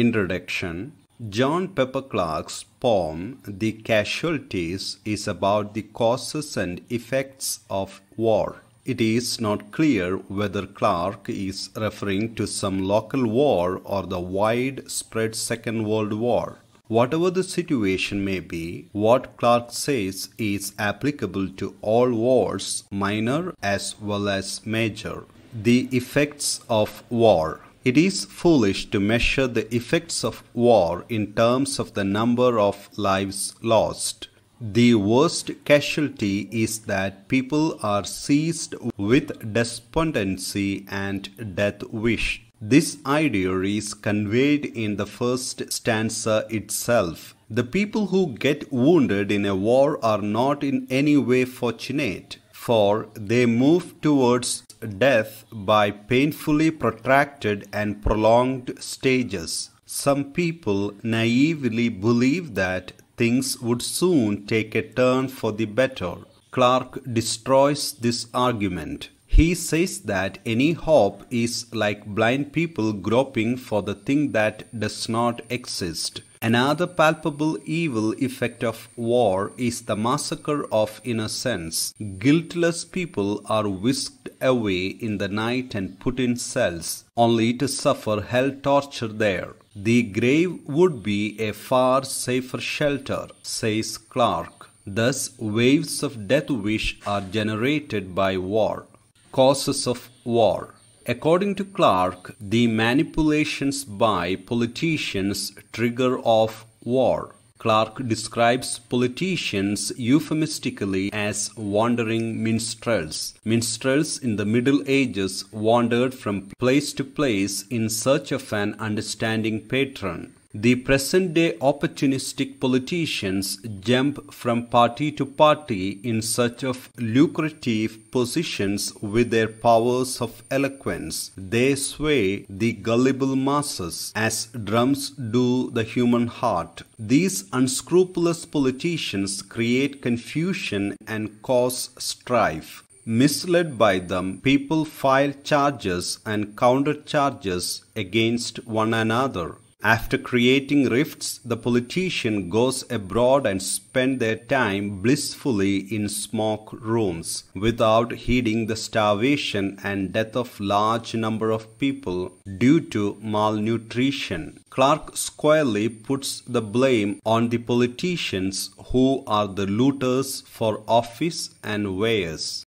Introduction John Pepper Clark's poem The Casualties is about the causes and effects of war. It is not clear whether Clark is referring to some local war or the widespread Second World War. Whatever the situation may be, what Clark says is applicable to all wars, minor as well as major. The effects of war it is foolish to measure the effects of war in terms of the number of lives lost. The worst casualty is that people are seized with despondency and death wish. This idea is conveyed in the first stanza itself. The people who get wounded in a war are not in any way fortunate for they move towards death by painfully protracted and prolonged stages. Some people naively believe that things would soon take a turn for the better. Clark destroys this argument. He says that any hope is like blind people groping for the thing that does not exist. Another palpable evil effect of war is the massacre of innocence. Guiltless people are whisked away in the night and put in cells, only to suffer hell torture there. The grave would be a far safer shelter, says Clark. Thus, waves of death wish are generated by war causes of war. According to Clark, the manipulations by politicians trigger off war. Clark describes politicians euphemistically as wandering minstrels. Minstrels in the Middle Ages wandered from place to place in search of an understanding patron. The present day opportunistic politicians jump from party to party in search of lucrative positions with their powers of eloquence. They sway the gullible masses as drums do the human heart. These unscrupulous politicians create confusion and cause strife. Misled by them, people file charges and counter charges against one another. After creating rifts, the politician goes abroad and spend their time blissfully in smoke rooms without heeding the starvation and death of large number of people due to malnutrition. Clark squarely puts the blame on the politicians who are the looters for office and wares.